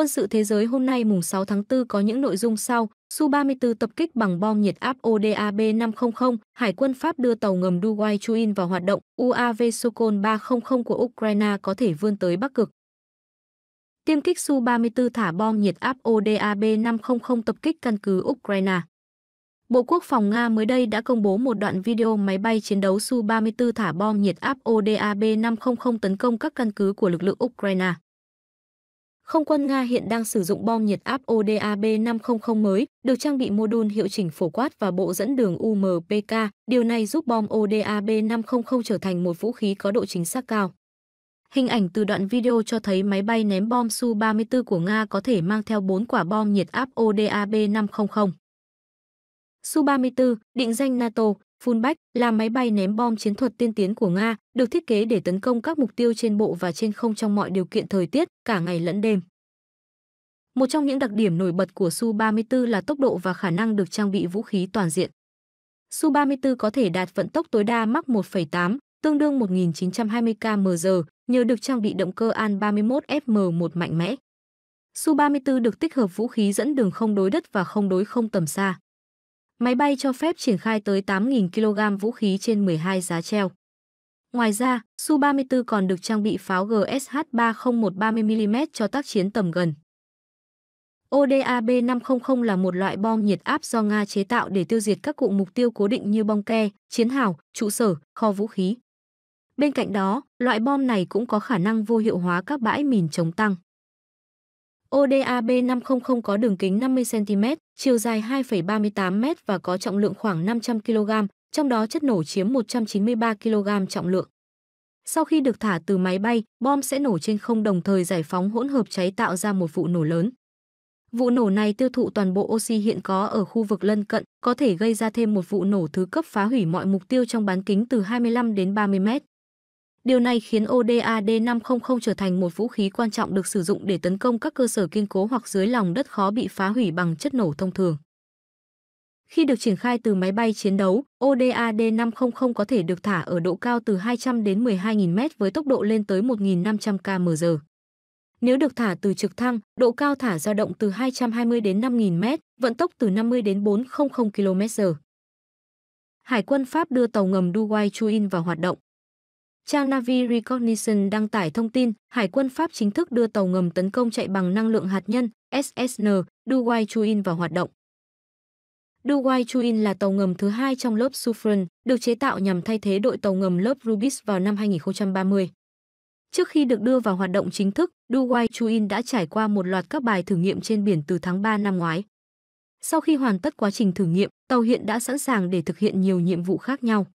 Quân sự thế giới hôm nay mùng 6 tháng 4 có những nội dung sau. Su-34 tập kích bằng bom nhiệt áp ODAB-500, Hải quân Pháp đưa tàu ngầm Duwai Chuin vào hoạt động, UAV Sokol 300 của Ukraine có thể vươn tới Bắc Cực. Tiêm kích Su-34 thả bom nhiệt áp ODAB-500 tập kích căn cứ Ukraine. Bộ Quốc phòng Nga mới đây đã công bố một đoạn video máy bay chiến đấu Su-34 thả bom nhiệt áp ODAB-500 tấn công các căn cứ của lực lượng Ukraine. Không quân Nga hiện đang sử dụng bom nhiệt áp ODAB-500 mới, được trang bị mô đun hiệu chỉnh phổ quát và bộ dẫn đường UMPK. Điều này giúp bom ODAB-500 trở thành một vũ khí có độ chính xác cao. Hình ảnh từ đoạn video cho thấy máy bay ném bom Su-34 của Nga có thể mang theo 4 quả bom nhiệt áp ODAB-500. Su-34, định danh NATO, Fullback là máy bay ném bom chiến thuật tiên tiến của Nga, được thiết kế để tấn công các mục tiêu trên bộ và trên không trong mọi điều kiện thời tiết, cả ngày lẫn đêm. Một trong những đặc điểm nổi bật của Su-34 là tốc độ và khả năng được trang bị vũ khí toàn diện. Su-34 có thể đạt vận tốc tối đa Mach 1,8, tương đương 1920 km/h, nhờ được trang bị động cơ An 31 FM1 mạnh mẽ. Su-34 được tích hợp vũ khí dẫn đường không đối đất và không đối không tầm xa. Máy bay cho phép triển khai tới 8.000 kg vũ khí trên 12 giá treo. Ngoài ra, Su-34 còn được trang bị pháo GSH-301 30mm cho tác chiến tầm gần. ODAB-500 là một loại bom nhiệt áp do Nga chế tạo để tiêu diệt các cụm mục tiêu cố định như bong ke, chiến hào, trụ sở, kho vũ khí. Bên cạnh đó, loại bom này cũng có khả năng vô hiệu hóa các bãi mìn chống tăng odab 500 có đường kính 50cm, chiều dài 2,38m và có trọng lượng khoảng 500 kg, trong đó chất nổ chiếm 193 kg trọng lượng. Sau khi được thả từ máy bay, bom sẽ nổ trên không đồng thời giải phóng hỗn hợp cháy tạo ra một vụ nổ lớn. Vụ nổ này tiêu thụ toàn bộ oxy hiện có ở khu vực lân cận, có thể gây ra thêm một vụ nổ thứ cấp phá hủy mọi mục tiêu trong bán kính từ 25 đến 30 mét. Điều này khiến ODAD-500 trở thành một vũ khí quan trọng được sử dụng để tấn công các cơ sở kiên cố hoặc dưới lòng đất khó bị phá hủy bằng chất nổ thông thường. Khi được triển khai từ máy bay chiến đấu, ODAD-500 có thể được thả ở độ cao từ 200 đến 12.000 mét với tốc độ lên tới 1.500 km/h. Nếu được thả từ trực thăng, độ cao thả dao động từ 220 đến 5.000 mét, vận tốc từ 50 đến 400 km/h. Hải quân Pháp đưa tàu ngầm Douai Chuin vào hoạt động. Trang Navy Recognition đăng tải thông tin Hải quân Pháp chính thức đưa tàu ngầm tấn công chạy bằng năng lượng hạt nhân SSN Duwai Chuin vào hoạt động. Duwai Chuin là tàu ngầm thứ hai trong lớp Suffren, được chế tạo nhằm thay thế đội tàu ngầm lớp Rubis vào năm 2030. Trước khi được đưa vào hoạt động chính thức, Duwai Chuin đã trải qua một loạt các bài thử nghiệm trên biển từ tháng 3 năm ngoái. Sau khi hoàn tất quá trình thử nghiệm, tàu hiện đã sẵn sàng để thực hiện nhiều nhiệm vụ khác nhau.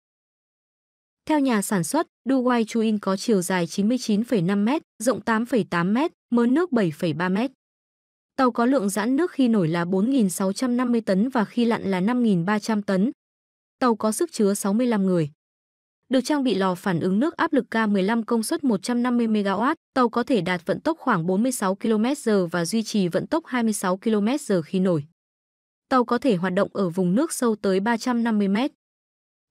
Theo nhà sản xuất, Duwai Chuin có chiều dài 99,5 m, rộng 8,8 m, mớ nước 7,3 m. Tàu có lượng giãn nước khi nổi là 4.650 tấn và khi lặn là 5.300 tấn. Tàu có sức chứa 65 người. Được trang bị lò phản ứng nước áp lực K15 công suất 150 MW, tàu có thể đạt vận tốc khoảng 46 km/h và duy trì vận tốc 26 km/h khi nổi. Tàu có thể hoạt động ở vùng nước sâu tới 350 mét.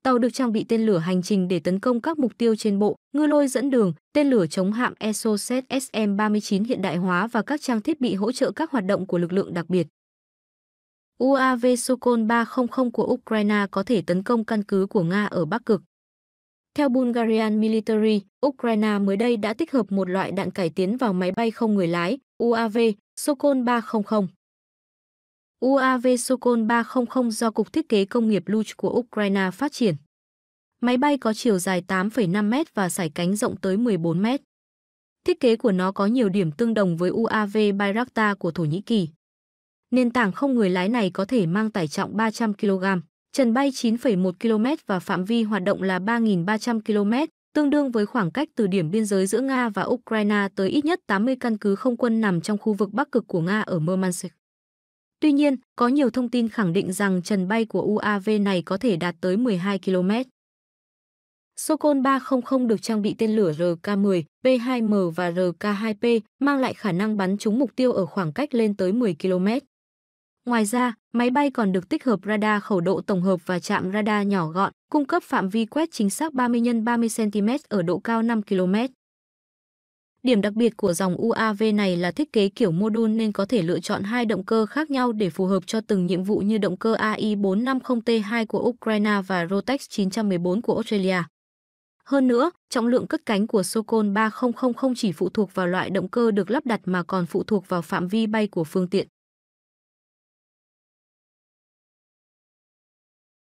Tàu được trang bị tên lửa hành trình để tấn công các mục tiêu trên bộ, ngư lôi dẫn đường, tên lửa chống hạm Esoset SM-39 hiện đại hóa và các trang thiết bị hỗ trợ các hoạt động của lực lượng đặc biệt. UAV Sokol 300 của Ukraine có thể tấn công căn cứ của Nga ở Bắc Cực. Theo Bulgarian Military, Ukraine mới đây đã tích hợp một loại đạn cải tiến vào máy bay không người lái UAV Sokol 300. UAV Sokol 300 do Cục Thiết kế Công nghiệp Luch của Ukraine phát triển. Máy bay có chiều dài 8,5 m và sải cánh rộng tới 14 m. Thiết kế của nó có nhiều điểm tương đồng với UAV Bayraktar của Thổ Nhĩ Kỳ. Nền tảng không người lái này có thể mang tải trọng 300 kg, trần bay 9,1 km và phạm vi hoạt động là 3.300 km, tương đương với khoảng cách từ điểm biên giới giữa Nga và Ukraine tới ít nhất 80 căn cứ không quân nằm trong khu vực Bắc Cực của Nga ở Murmansk. Tuy nhiên, có nhiều thông tin khẳng định rằng trần bay của UAV này có thể đạt tới 12 km. Sokol 300 được trang bị tên lửa RK-10, P-2M và RK-2P, mang lại khả năng bắn trúng mục tiêu ở khoảng cách lên tới 10 km. Ngoài ra, máy bay còn được tích hợp radar khẩu độ tổng hợp và chạm radar nhỏ gọn, cung cấp phạm vi quét chính xác 30 x 30 cm ở độ cao 5 km. Điểm đặc biệt của dòng UAV này là thiết kế kiểu mô đun nên có thể lựa chọn hai động cơ khác nhau để phù hợp cho từng nhiệm vụ như động cơ AI450T2 của Ukraine và Rotex 914 của Australia. Hơn nữa, trọng lượng cất cánh của Sokol 3000 không chỉ phụ thuộc vào loại động cơ được lắp đặt mà còn phụ thuộc vào phạm vi bay của phương tiện.